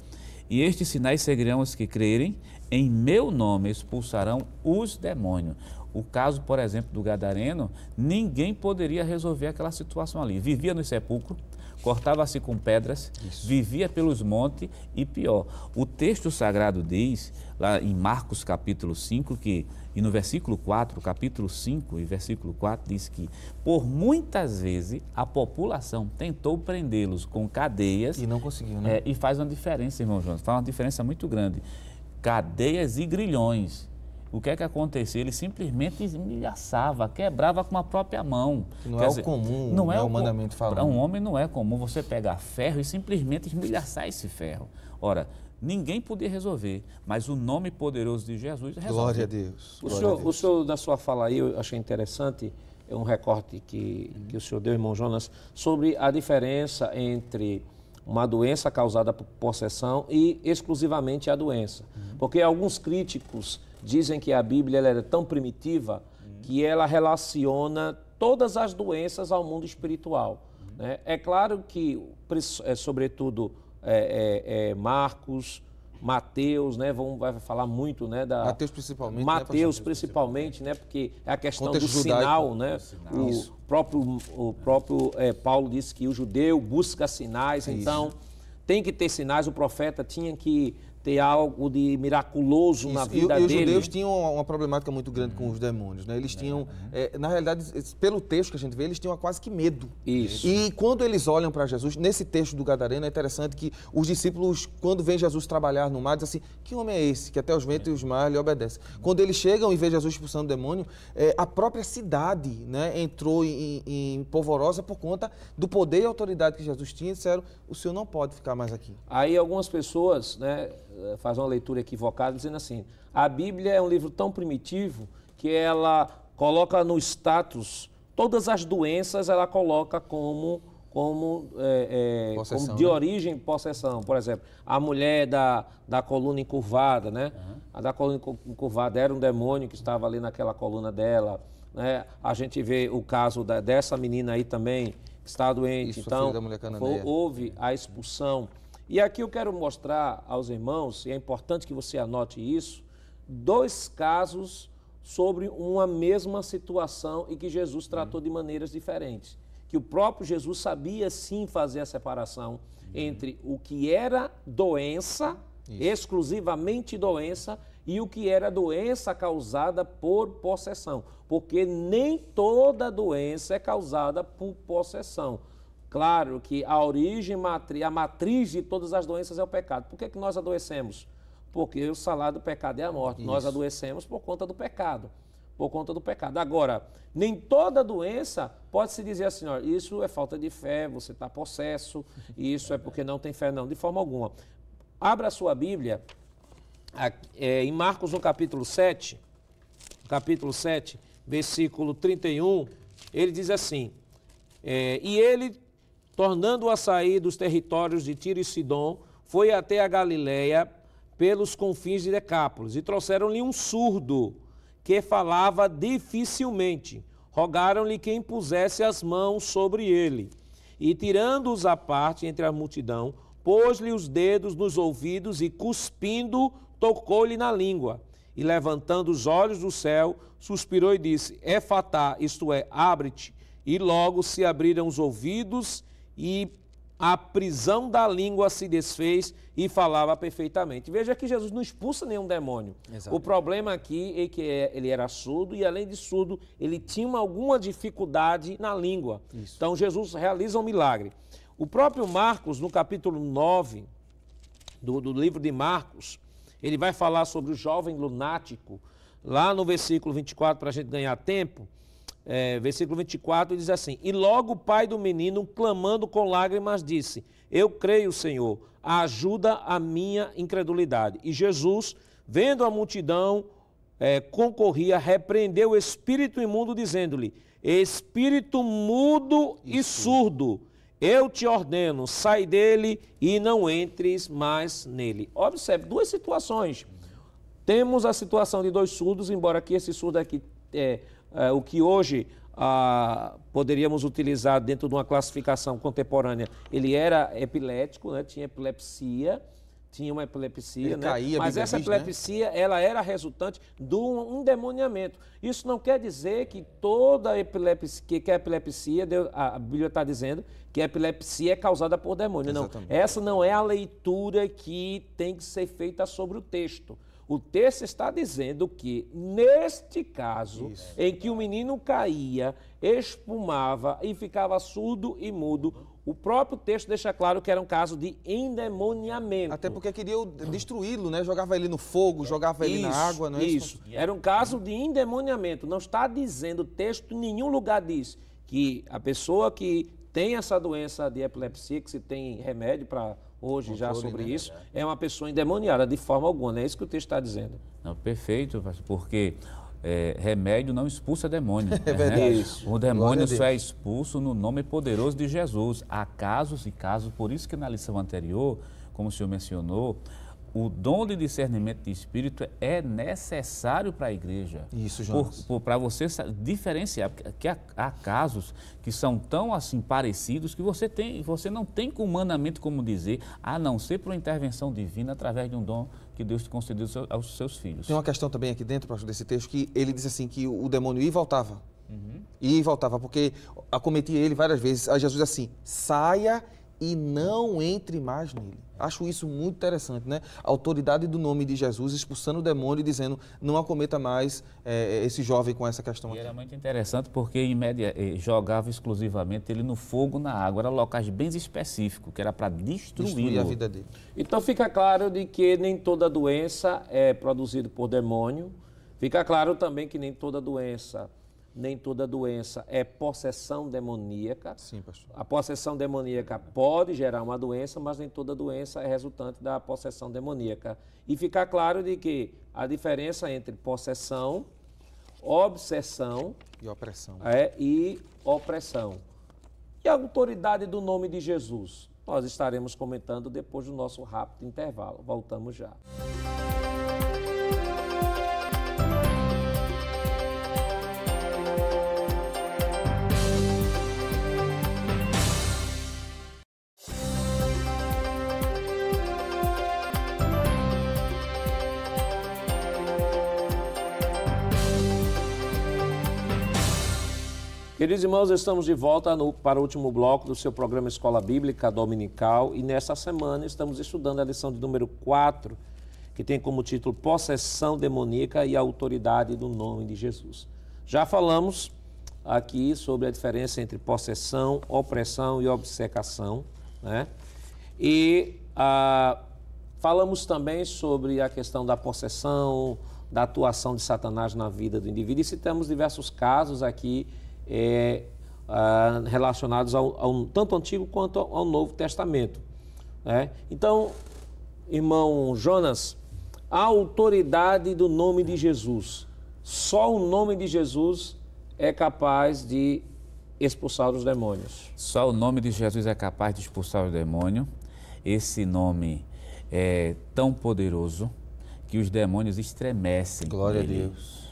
E estes sinais seguirão os que crerem, em meu nome expulsarão os demônios. O caso, por exemplo, do Gadareno, ninguém poderia resolver aquela situação ali. Vivia no sepulcro, cortava-se com pedras, Isso. vivia pelos montes e pior. O texto sagrado diz lá em Marcos capítulo 5, que, e no versículo 4, capítulo 5 e versículo 4, diz que por muitas vezes a população tentou prendê-los com cadeias. E não conseguiu, né? É, e faz uma diferença, irmão Jonas, faz uma diferença muito grande. Cadeias e grilhões. O que é que acontecia? Ele simplesmente esmilhaçava, quebrava com a própria mão. Não Quer é dizer, o comum, não é, é o, mandamento falando. Para um homem não é comum você pegar ferro e simplesmente esmilhaçar esse ferro. Ora, ninguém podia resolver, mas o nome poderoso de Jesus resolve. Glória a Deus. O, senhor, Deus. o senhor, da sua fala aí, eu achei interessante, é um recorte que, que o senhor deu, irmão Jonas, sobre a diferença entre uma doença causada por possessão e exclusivamente a doença. Uhum. Porque alguns críticos dizem que a Bíblia ela é tão primitiva uhum. que ela relaciona todas as doenças ao mundo espiritual. Uhum. Né? É claro que, é, sobretudo, é, é, é, Marcos, Mateus, né? Vão, vai falar muito, né? Da... Mateus principalmente. Né, Mateus né, principalmente, né? Porque é a questão do sinal, né? né? O, sinal. o próprio, o próprio é, Paulo disse que o judeu busca sinais, então tem que ter sinais. O profeta tinha que ter algo de miraculoso Isso. na vida e, e dele. E os judeus tinham uma problemática muito grande com os demônios, né? Eles é. tinham, É, na realidade, pelo texto que a gente vê, eles tinham quase que medo. Isso. E quando eles olham para Jesus, nesse texto do Gadareno é interessante que os discípulos, quando vêem Jesus trabalhar no mar, dizem assim, que homem é esse que até os ventos e os mares lhe obedecem? Quando eles chegam e veem Jesus expulsando o demônio, é, a própria cidade né, entrou em, em polvorosa por conta do poder e autoridade que Jesus tinha e disseram, o senhor não pode ficar mais aqui. Aí algumas pessoas, né, eh, faz uma leitura equivocada dizendo assim: a Bíblia é um livro tão primitivo que ela coloca no status todas as doenças, ela coloca como como, é, é, possessão, como de né? origem possessão. Por exemplo, a mulher da, da coluna encurvada, né? Uhum. A da coluna encurvada era um demônio que estava ali naquela coluna dela. Né? A gente vê o caso da, dessa menina aí também, que está doente. Isso, então, houve a expulsão. E aqui eu quero mostrar aos irmãos, e é importante que você anote isso, dois casos sobre uma mesma situação e que Jesus tratou de maneiras diferentes. Que o próprio Jesus sabia sim fazer a separação entre o que era doença, isso. exclusivamente doença, e o que era doença causada por possessão. Porque nem toda doença é causada por possessão. Claro que a origem, a matriz de todas as doenças é o pecado. Por que, é que nós adoecemos? Porque o salário do pecado é a morte. Isso. Nós adoecemos por conta do pecado. Por conta do pecado. Agora, nem toda doença pode se dizer assim, ó, isso é falta de fé, você está possesso, isso é porque não tem fé, não, de forma alguma. Abra a sua Bíblia é, em Marcos, no capítulo 7, capítulo 7, versículo 31, ele diz assim, é, e ele tornando a sair dos territórios de Tiro e Sidom, foi até a Galiléia pelos confins de Decápolis e trouxeram-lhe um surdo que falava dificilmente. Rogaram-lhe que impusesse as mãos sobre ele. E tirando-os à parte entre a multidão, pôs-lhe os dedos nos ouvidos e, cuspindo, tocou-lhe na língua. E levantando os olhos do céu, suspirou e disse: É fatá, isto é, abre-te. E logo se abriram os ouvidos e a prisão da língua se desfez e falava perfeitamente. Veja que Jesus não expulsa nenhum demônio. Exato. O problema aqui é que é, ele era surdo e, além de surdo, ele tinha alguma dificuldade na língua. Isso. Então, Jesus realiza um milagre. O próprio Marcos, no capítulo 9 do, do livro de Marcos, ele vai falar sobre o jovem lunático, lá no versículo 24, para a gente ganhar tempo é, versículo 24, diz assim: E logo o pai do menino, clamando com lágrimas, disse: Eu creio, Senhor, ajuda a minha incredulidade. E Jesus, vendo a multidão é, concorria, repreendeu o espírito imundo, dizendo-lhe: Espírito mudo e, e surdo, eu te ordeno, sai dele e não entres mais nele. Observe duas situações. Temos a situação de dois surdos, embora aqui esse surdo aqui é, é, o que hoje ah, poderíamos utilizar dentro de uma classificação contemporânea, ele era epilético, né? tinha epilepsia, tinha uma epilepsia, né? caía, mas essa né? epilepsia né? ela era resultante de um endemoniamento. Isso não quer dizer que toda epilepsia, que, que a epilepsia, deu, a Bíblia está dizendo que a epilepsia é causada por demônio. Exatamente. Não, essa não é a leitura que tem que ser feita sobre o texto. O texto está dizendo que, neste caso, Isso. em que o menino caía, espumava e ficava surdo e mudo, o próprio texto deixa claro que era um caso de endemoniamento. Até porque queriam destruí-lo, né? Jogava ele no fogo, jogava isso, ele na água, não é isso? Isso. Era um caso de endemoniamento. Não está dizendo, texto em nenhum lugar diz, que a pessoa que tem essa doença de epilepsia, que se tem remédio para hoje Controle, já sobre né? isso, é uma pessoa endemoniada de forma alguma, não né? é isso que o texto está dizendo. Não, perfeito, porque é, remédio não expulsa demônio. Né? É verdade. Né? O demônio só é expulso no nome poderoso de Jesus. Há casos e casos, por isso que na lição anterior, como o senhor mencionou, o dom de discernimento de espírito é necessário para a igreja. Isso, Jonas. Para você diferenciar, porque há, há, casos que são tão assim parecidos que você, tem, você não tem humanamente como dizer, a não ser por uma intervenção divina através de um dom que Deus te concedeu aos seus filhos. Tem uma questão também aqui dentro, pastor, desse texto, que ele diz assim que o demônio ia e voltava. Uhum. Ia e voltava, porque acometia ele várias vezes. A Jesus assim, saia e não entre mais nele. Acho isso muito interessante, né? A autoridade do nome de Jesus expulsando o demônio e dizendo não acometa mais é, esse jovem com essa questão. E aqui. era muito interessante porque em média eh, jogava exclusivamente ele no fogo, na água, era locais bem específicos que era para destruir, destruir a vida dele. Então fica claro de que nem toda doença é produzida por demônio. Fica claro também que nem toda doença nem toda doença é possessão demoníaca. Sim, pastor. A possessão demoníaca pode gerar uma doença, mas nem toda doença é resultante da possessão demoníaca. E ficar claro de que a diferença entre possessão, obsessão e opressão. É, e opressão. E a autoridade do nome de Jesus? Nós estaremos comentando depois do nosso rápido intervalo. Voltamos já. Música Queridos irmãos, estamos de volta no, para o último bloco do seu programa Escola Bíblica Dominical e nessa semana estamos estudando a lição de número 4, que tem como título Possessão Demoníaca e a Autoridade do Nome de Jesus. Já falamos aqui sobre a diferença entre possessão, opressão e obcecação, né? E ah, falamos também sobre a questão da possessão, da atuação de Satanás na vida do indivíduo e citamos diversos casos aqui é, ah, relacionados ao, ao, tanto Antigo quanto ao, ao Novo Testamento. Né? Então, irmão Jonas, a autoridade do nome de Jesus, só o nome de Jesus é capaz de expulsar os demônios. Só o nome de Jesus é capaz de expulsar o demônio. Esse nome é tão poderoso que os demônios estremecem. Glória a Deus.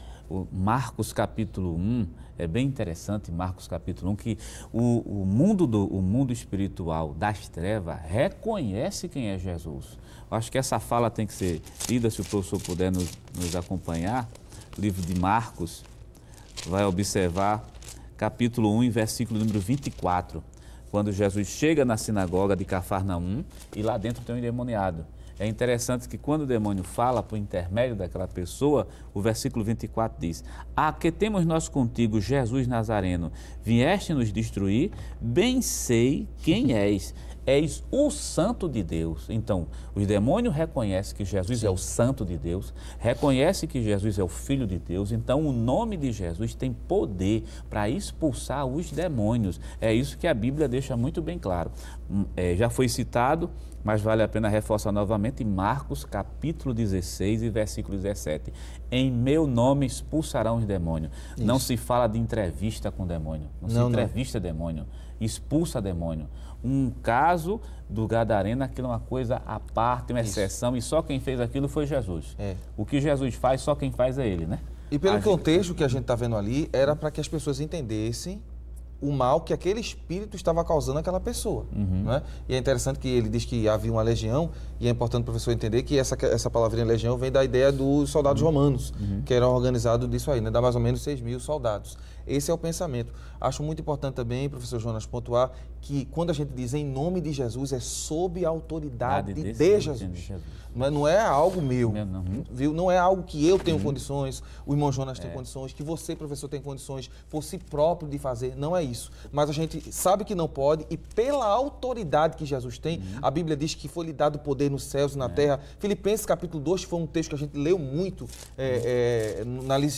Marcos capítulo 1 é bem interessante, Marcos capítulo 1, que o, o, mundo, do, o mundo espiritual das trevas reconhece quem é Jesus. Eu acho que essa fala tem que ser lida, se o professor puder nos, nos acompanhar. O livro de Marcos vai observar, capítulo 1, versículo número 24, quando Jesus chega na sinagoga de Cafarnaum e lá dentro tem um endemoniado. É interessante que quando o demônio fala por intermédio daquela pessoa, o versículo 24 diz: "A que temos nós contigo, Jesus Nazareno, vieste nos destruir, bem sei quem és. És o santo de Deus. Então, o demônio reconhece que Jesus é o santo de Deus, reconhece que Jesus é o filho de Deus. Então, o nome de Jesus tem poder para expulsar os demônios. É isso que a Bíblia deixa muito bem claro. Hum, é, já foi citado mas vale a pena reforçar novamente Marcos capítulo 16 e versículo 17. Em meu nome expulsarão os demônios. Isso. Não se fala de entrevista com demônio. Não, não se entrevista não. demônio. Expulsa demônio. Um caso do Gadareno, aquilo é uma coisa à parte, uma exceção, Isso. e só quem fez aquilo foi Jesus. É. O que Jesus faz, só quem faz é ele, né? E pelo a contexto gente... que a gente está vendo ali, era para que as pessoas entendessem o mal que aquele espírito estava causando àquela pessoa. Uhum. Né? E é interessante que ele diz que havia uma legião, e é importante o professor entender que essa, essa palavrinha legião vem da ideia dos soldados uhum. romanos, uhum. que eram organizados disso aí, né? dá mais ou menos 6 mil soldados. Esse é o pensamento. Acho muito importante também, professor Jonas, pontuar que quando a gente diz em nome de Jesus, é sob a autoridade ah, de, de, Jesus. não é, é algo meu, meu não. É, hum? viu? Não é algo que eu tenho hum. condições, o irmão Jonas é. tem condições, que você, professor, tem condições por si próprio de fazer. Não é isso. Mas a gente sabe que não pode e pela autoridade que Jesus tem, hum. a Bíblia diz que foi lhe dado poder nos céus e na é. terra. Filipenses capítulo 2, foi um texto que a gente leu muito é, é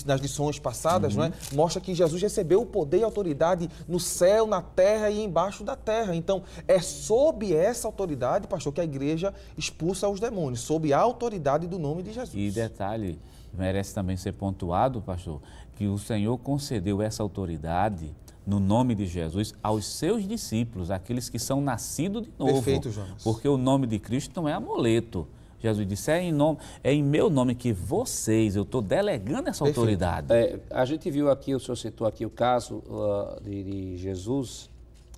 nas lições passadas, uhum. não é? Mostra que Jesus Jesus recebeu o poder e autoridade no céu, na terra e embaixo da terra. Então, é sob essa autoridade, pastor, que a igreja expulsa os demônios, sob a autoridade do nome de Jesus. E detalhe, merece também ser pontuado, pastor, que o Senhor concedeu essa autoridade no nome de Jesus aos seus discípulos, aqueles que são nascidos de novo. Perfeito, Jonas. Porque o nome de Cristo não é amuleto. Jesus disse: é em, nome, é em meu nome que vocês, eu estou delegando essa Perfeito. autoridade. É, a gente viu aqui, o senhor citou aqui o caso uh, de, de, Jesus,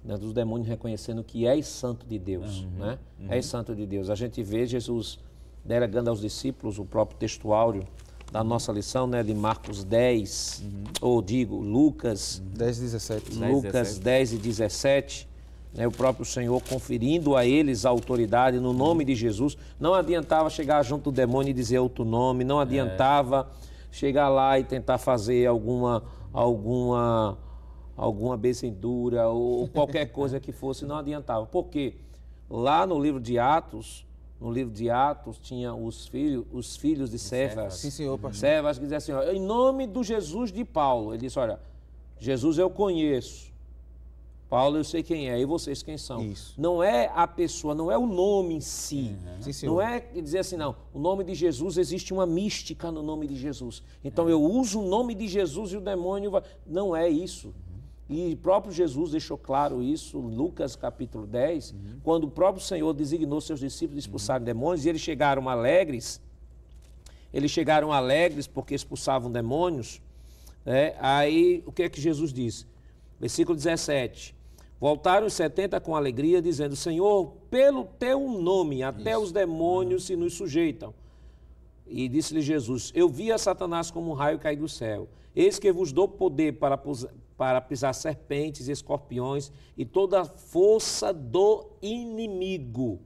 né, dos demônios reconhecendo que és santo de Deus. Uhum, né? É uhum. És santo de Deus. A gente vê Jesus delegando aos discípulos o próprio textuário da uhum. nossa lição, né, de Marcos 10, uhum. ou digo, Lucas. Uhum. 10, 17. Lucas 10 e 17 né, o próprio Senhor conferindo a eles a autoridade no nome de Jesus. Não adiantava chegar junto do demônio e dizer outro nome, não adiantava é. chegar lá e tentar fazer alguma alguma alguma becendura ou qualquer coisa que fosse, não adiantava. Porque lá no livro de Atos, no livro de Atos tinha os filhos, os filhos de Cefas. Sim, senhor, pastor. Cefas que dizia assim, ó, em nome do Jesus de Paulo. Ele disse, olha, Jesus eu conheço, Paulo, eu sei quem é, e vocês quem são. Isso. Não é a pessoa, não é o nome em si. Uhum. Sim, não é dizer assim, não, o nome de Jesus, existe uma mística no nome de Jesus. Então é. eu uso o nome de Jesus e o demônio vai... Não é isso. Uhum. E próprio Jesus deixou claro isso, Lucas capítulo 10, uhum. quando o próprio Senhor designou seus discípulos de expulsarem uhum. demônios e eles chegaram alegres. Eles chegaram alegres porque expulsavam demônios. Né? Aí o que é que Jesus diz? Versículo 17. Voltaram os setenta com alegria, dizendo: Senhor, pelo teu nome, até Isso. os demônios se nos sujeitam. E disse-lhe Jesus: Eu vi a Satanás como um raio cair do céu. Eis que vos dou poder para, para pisar serpentes e escorpiões e toda a força do inimigo.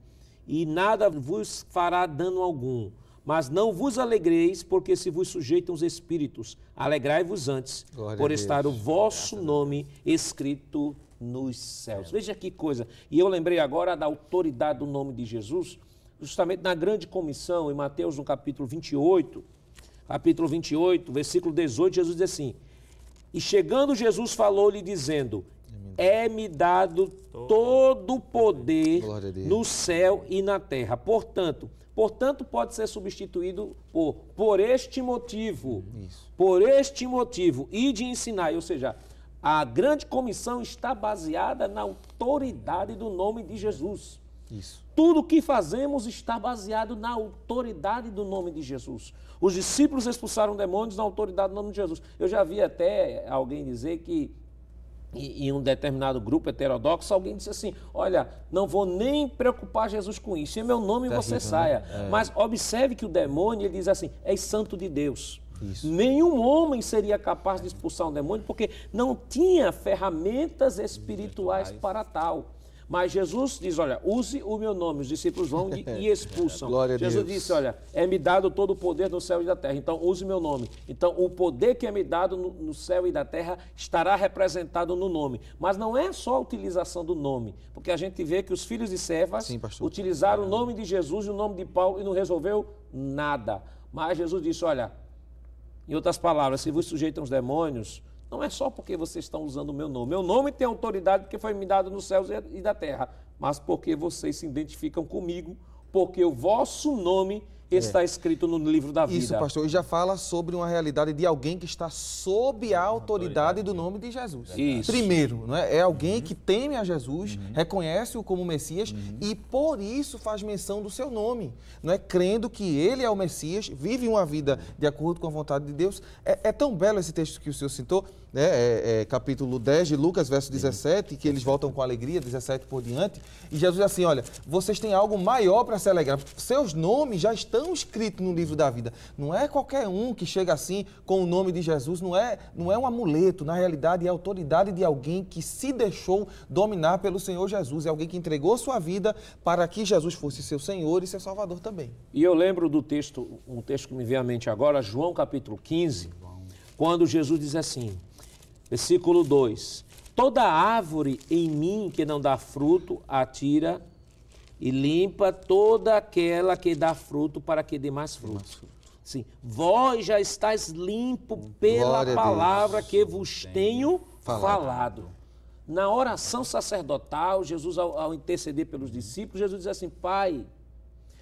E nada vos fará dano algum. Mas não vos alegreis, porque se vos sujeitam os espíritos. Alegrai-vos antes, Glória por estar o vosso nome escrito nos céus. É. Veja que coisa. E eu lembrei agora da autoridade do nome de Jesus, justamente na grande comissão, em Mateus, no capítulo 28, capítulo 28, versículo 18, Jesus diz assim: E chegando Jesus falou-lhe dizendo: É-me dado todo o poder no céu e na terra. Portanto, portanto pode ser substituído por por este motivo. Isso. Por este motivo e de ensinar, ou seja, a grande comissão está baseada na autoridade do nome de Jesus. Isso. Tudo o que fazemos está baseado na autoridade do nome de Jesus. Os discípulos expulsaram demônios na autoridade do nome de Jesus. Eu já vi até alguém dizer que em um determinado grupo heterodoxo, alguém disse assim: Olha, não vou nem preocupar Jesus com isso, em meu nome Terrível, você né? saia. É. Mas observe que o demônio ele diz assim: É santo de Deus. Isso. Nenhum homem seria capaz de expulsar um demônio porque não tinha ferramentas espirituais para tal. Mas Jesus diz: Olha, use o meu nome. Os discípulos vão e expulsam. Jesus disse: Olha, é me dado todo o poder no céu e da terra. Então, use o meu nome. Então, o poder que é me dado no, céu e da terra estará representado no nome. Mas não é só a utilização do nome, porque a gente vê que os filhos de Servas Sim, utilizaram é. o nome de Jesus e o nome de Paulo e não resolveu nada. Mas Jesus disse: Olha, em outras palavras, se vos sujeitam os demônios, não é só porque vocês estão usando o meu nome. Meu nome tem autoridade porque foi me dado nos céus e da terra, mas porque vocês se identificam comigo, porque o vosso nome está é. escrito no livro da vida. Isso, pastor. E já fala sobre uma realidade de alguém que está sob a autoridade, do nome de Jesus. Isso. Primeiro, não é? é alguém uhum. que teme a Jesus, uhum. reconhece-o como Messias uhum. e por isso faz menção do seu nome. Não é crendo que ele é o Messias, vive uma vida de acordo com a vontade de Deus. É, é tão belo esse texto que o senhor citou, né? É, é capítulo 10 de Lucas, verso 17, que eles voltam com alegria, 17 por diante. E Jesus diz é assim: olha, vocês têm algo maior para se alegrar. Seus nomes já estão estão escritos no livro da vida. Não é qualquer um que chega assim com o nome de Jesus, não é, não é um amuleto, na realidade é a autoridade de alguém que se deixou dominar pelo Senhor Jesus, é alguém que entregou sua vida para que Jesus fosse seu Senhor e seu Salvador também. E eu lembro do texto, um texto que me vem à mente agora, João capítulo 15, quando Jesus diz assim, versículo 2: Toda árvore em mim que não dá fruto, atira e limpa toda aquela que dá fruto para que dê mais fruto. Sim, vós já estáis limpo hum, pela Glória palavra que vos tenho falado. falado. Na oração sacerdotal, Jesus, ao, ao interceder pelos discípulos, Jesus diz assim: Pai,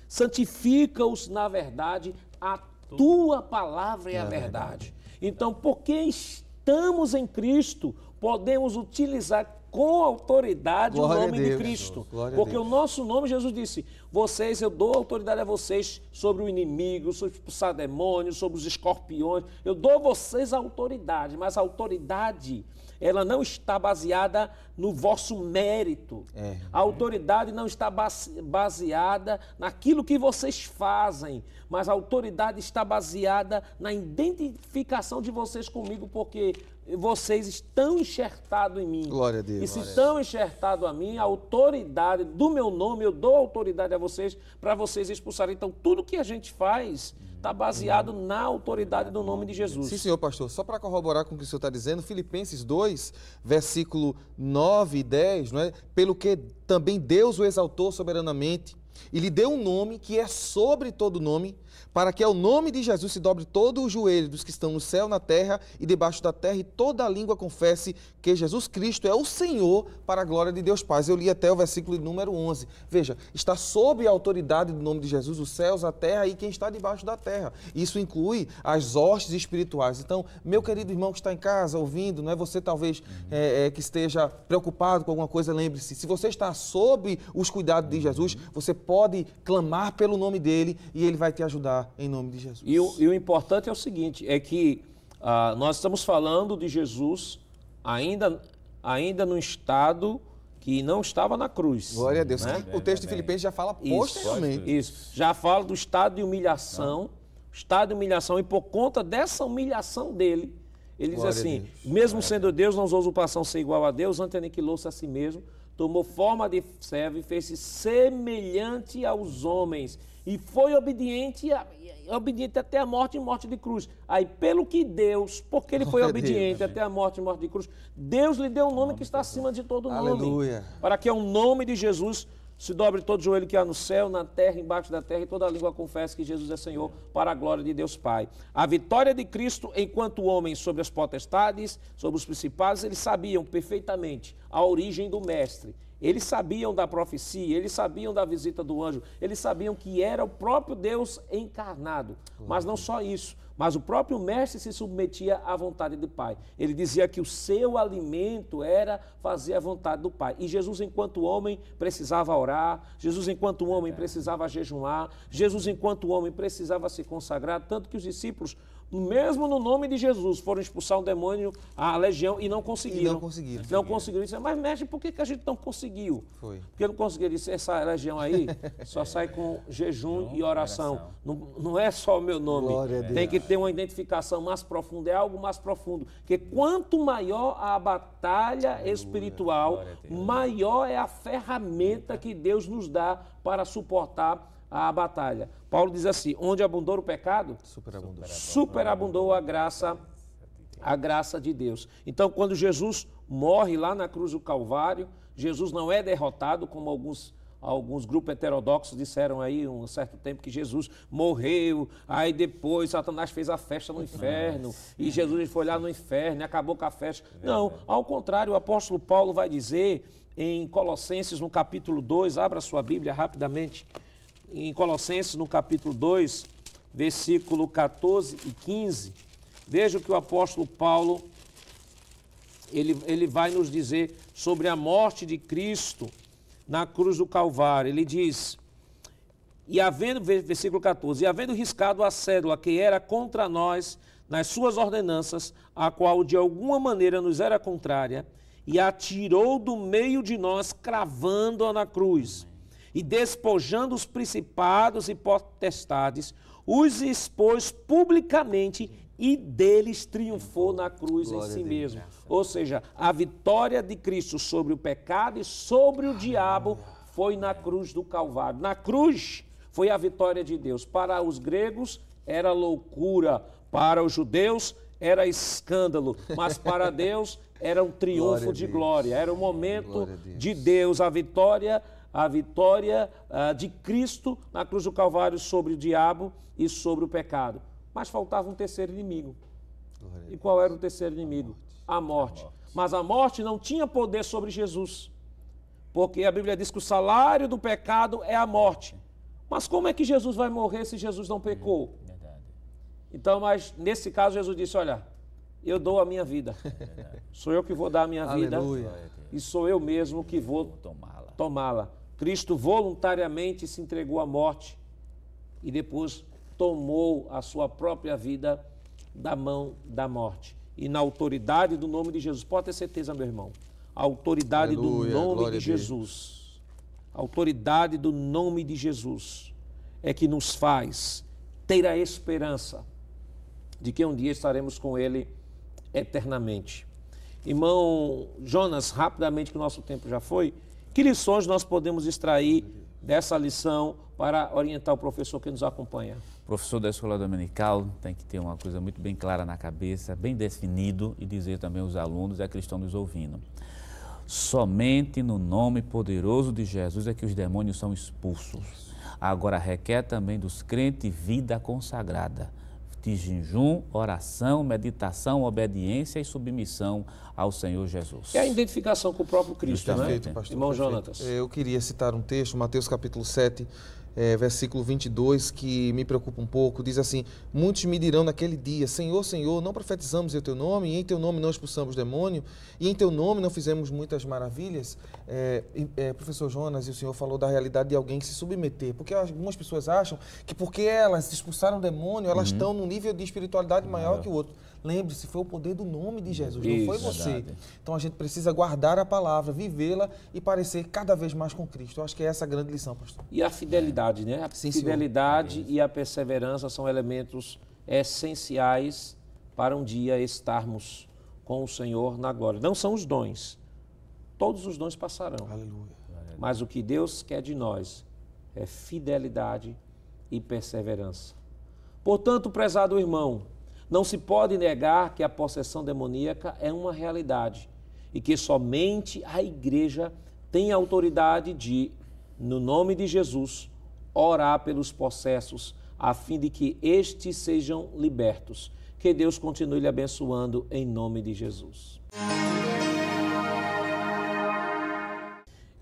santifica-os na verdade, a tua palavra é a verdade. Então, porque estamos em Cristo, podemos utilizar com autoridade Glória o nome de Cristo. Porque o nosso nome, Jesus disse: vocês, eu dou autoridade a vocês sobre o inimigo, sobre os demônios, sobre os escorpiões. Eu dou a vocês a autoridade, mas a autoridade, ela não está baseada no vosso mérito. É. A autoridade não está baseada naquilo que vocês fazem, mas a autoridade está baseada na identificação de vocês comigo, porque vocês estão enxertados em mim. Glória a Deus. E se estão enxertados a mim, a autoridade do meu nome, eu dou autoridade a vocês para vocês expulsarem. Então, tudo que a gente faz está baseado hum. na autoridade do nome de Jesus. Sim, senhor pastor. Só para corroborar com o que o senhor está dizendo, Filipenses 2, versículo 9 e 10, não é? Pelo que também Deus o exaltou soberanamente e lhe deu um nome que é sobre todo nome, para que ao nome de Jesus se dobre todo o joelho dos que estão no céu, na terra e debaixo da terra, e toda a língua confesse que Jesus Cristo é o Senhor para a glória de Deus Pai. Eu li até o versículo número 11. Veja, está sob a autoridade do nome de Jesus os céus, a terra e quem está debaixo da terra. Isso inclui as hostes espirituais. Então, meu querido irmão que está em casa ouvindo, não é você talvez é, é, que esteja preocupado com alguma coisa, lembre-se, se você está sob os cuidados de Jesus, uhum. você pode clamar pelo nome dele e ele vai te ajudar em nome de Jesus. E o, e o importante é o seguinte: é que ah, nós estamos falando de Jesus ainda, ainda no estado que não estava na cruz. Glória a Deus. Né? O texto de Filipenses já fala posteriormente. Isso, isso, Já fala do estado de humilhação, estado de humilhação, e por conta dessa humilhação dele, ele Glória diz assim: mesmo é. sendo Deus, não usou usurpação ser igual a Deus, antes aniquilou-se a si mesmo, tomou forma de servo e fez-se semelhante aos homens e foi obediente, obediente até a morte e morte de cruz. Aí, pelo que Deus, porque ele foi oh, obediente Deus, até a morte e morte de cruz, Deus lhe deu um nome que está acima de todo nome. Aleluia. Para que é o nome de Jesus se dobre todo joelho que há no céu, na terra, embaixo da terra, e toda língua confesse que Jesus é Senhor, para a glória de Deus Pai. A vitória de Cristo enquanto homem sobre as potestades, sobre os principais, eles sabiam perfeitamente a origem do Mestre. Eles sabiam da profecia, eles sabiam da visita do anjo, eles sabiam que era o próprio Deus encarnado. Mas não só isso, mas o próprio mestre se submetia à vontade do Pai. Ele dizia que o seu alimento era fazer a vontade do Pai. E Jesus, enquanto homem, precisava orar, Jesus, enquanto homem, é. precisava jejuar, Jesus, enquanto homem, precisava se consagrar, tanto que os discípulos mesmo no nome de Jesus, foram expulsar o demônio, a legião, e não conseguiram. E não conseguiram. Não conseguiram. Disse, é, mas, mestre, por que, que a gente não conseguiu? Foi. Porque não conseguiram. Disse, essa legião aí só é. sai com jejum não, e oração. Não, não, é só o meu nome. Glória Tem que ter uma identificação mais profunda, é algo mais profundo. Porque quanto maior a batalha Glória. espiritual, Glória maior é a ferramenta que Deus nos dá para suportar a batalha. Paulo diz assim: onde abundou o pecado, superabundou, superabundou a graça a graça de Deus. Então, quando Jesus morre lá na cruz do Calvário, Jesus não é derrotado, como alguns, alguns grupos heterodoxos disseram aí um certo tempo que Jesus morreu, aí depois Satanás fez a festa no inferno, e Jesus foi lá no inferno e acabou com a festa. É não, ao contrário, o apóstolo Paulo vai dizer em Colossenses, no capítulo 2, abra sua Bíblia rapidamente em Colossenses, no capítulo 2, versículo 14 e 15, veja o que o apóstolo Paulo ele, ele vai nos dizer sobre a morte de Cristo na cruz do Calvário. Ele diz, e havendo, versículo 14, e havendo riscado a cédula que era contra nós nas suas ordenanças, a qual de alguma maneira nos era contrária, e a tirou do meio de nós, cravando-a na cruz e despojando os principados e potestades, os expôs publicamente e deles triunfou na cruz Glória em si mesmo. Ou seja, a vitória de Cristo sobre o pecado e sobre o ah, diabo foi na cruz do Calvário. Na cruz foi a vitória de Deus. Para os gregos era loucura, para os judeus era escândalo, mas para Deus era um triunfo glória de glória, era um momento Deus. de Deus, a vitória a vitória uh, de Cristo na cruz do Calvário sobre o diabo e sobre o pecado. Mas faltava um terceiro inimigo. E qual era o terceiro inimigo? A morte. a morte. Mas a morte não tinha poder sobre Jesus. Porque a Bíblia diz que o salário do pecado é a morte. Mas como é que Jesus vai morrer se Jesus não pecou? Hum, então, mas nesse caso, Jesus disse: Olha, eu dou a minha vida. Sou eu que vou dar a minha vida. Aleluia. E sou eu mesmo que vou tomá-la. Cristo voluntariamente se entregou à morte e depois tomou a sua própria vida da mão da morte. E na autoridade do nome de Jesus, pode ter certeza, meu irmão, a autoridade Aleluia, do nome de Jesus, a autoridade do nome de Jesus é que nos faz ter a esperança de que um dia estaremos com Ele eternamente. Irmão Jonas, rapidamente, que o nosso tempo já foi, que lições nós podemos extrair dessa lição para orientar o professor que nos acompanha? O professor da escola dominical tem que ter uma coisa muito bem clara na cabeça, bem definido e dizer também aos alunos é que eles estão nos ouvindo. Somente no nome poderoso de Jesus é que os demônios são expulsos. Agora requer também dos crentes vida consagrada de jejum, oração, meditação, obediência e submissão ao Senhor Jesus. É a identificação com o próprio Cristo, Justamente, né? Perfeito, pastor, Irmão Jonatas. Eu queria citar um texto, Mateus capítulo 7, é, versículo 22, que me preocupa um pouco, diz assim: Muitos me dirão naquele dia: Senhor, Senhor, não profetizamos em teu nome, e em teu nome não expulsamos demônio, e em teu nome não fizemos muitas maravilhas. É, é, professor Jonas, e o senhor falou da realidade de alguém que se submeter, porque algumas pessoas acham que porque elas expulsaram demônio, elas uhum. estão num nível de espiritualidade maior uhum. que o outro. Lembre-se, foi o poder do nome de Jesus, Isso, não foi você. Verdade. Então a gente precisa guardar a palavra, vivê-la e parecer cada vez mais com Cristo. Eu acho que é essa a grande lição, pastor. E a fidelidade, é. né? A Sim, fidelidade senhor. e a perseverança são elementos essenciais para um dia estarmos com o Senhor na glória. Não são os dons. Todos os dons passarão. Aleluia. Mas o que Deus quer de nós é fidelidade e perseverança. Portanto, prezado irmão, não se pode negar que a possessão demoníaca é uma realidade e que somente a igreja tem a autoridade de, no nome de Jesus, orar pelos possessos, a fim de que estes sejam libertos. Que Deus continue lhe abençoando em nome de Jesus.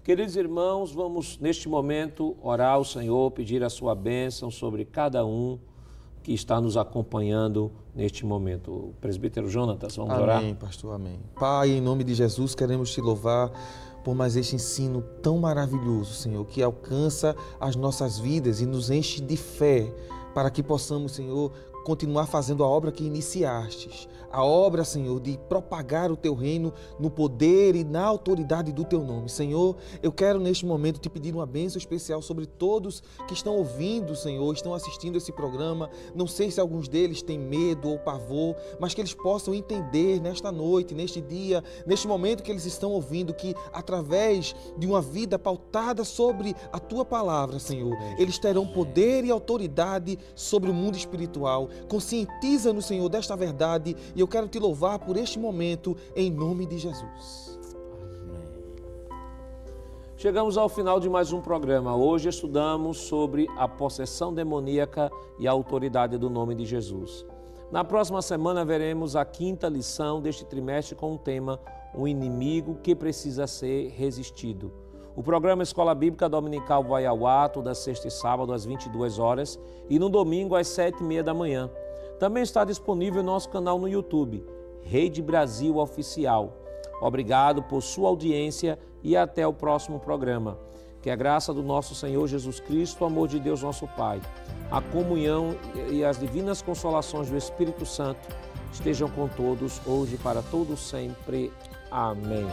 Queridos irmãos, vamos neste momento orar ao Senhor, pedir a sua bênção sobre cada um que está nos acompanhando neste momento. O presbítero Jonatas, vamos amém, orar? Amém, pastor, amém. Pai, em nome de Jesus, queremos te louvar por mais este ensino tão maravilhoso, Senhor, que alcança as nossas vidas e nos enche de fé para que possamos, Senhor, continuar fazendo a obra que iniciastes, a obra, Senhor, de propagar o teu reino no poder e na autoridade do teu nome. Senhor, eu quero neste momento te pedir uma bênção especial sobre todos que estão ouvindo, Senhor, estão assistindo esse programa. Não sei se alguns deles têm medo ou pavor, mas que eles possam entender nesta noite, neste dia, neste momento que eles estão ouvindo, que através de uma vida pautada sobre a tua palavra, Senhor, eles terão poder e autoridade sobre o mundo espiritual conscientiza no Senhor desta verdade e eu quero te louvar por este momento em nome de Jesus. Chegamos ao final de mais um programa. Hoje estudamos sobre a possessão demoníaca e a autoridade do nome de Jesus. Na próxima semana veremos a quinta lição deste trimestre com o tema O inimigo que precisa ser resistido. O programa Escola Bíblica Dominical vai ao ar toda sexta e sábado às 22 horas e no domingo às 7h30 da manhã. Também está disponível nosso canal no YouTube, Rede Brasil Oficial. Obrigado por sua audiência e até o próximo programa. Que a graça do nosso Senhor Jesus Cristo, o amor de Deus nosso Pai, a comunhão e as divinas consolações do Espírito Santo estejam com todos hoje para todos sempre. Amém.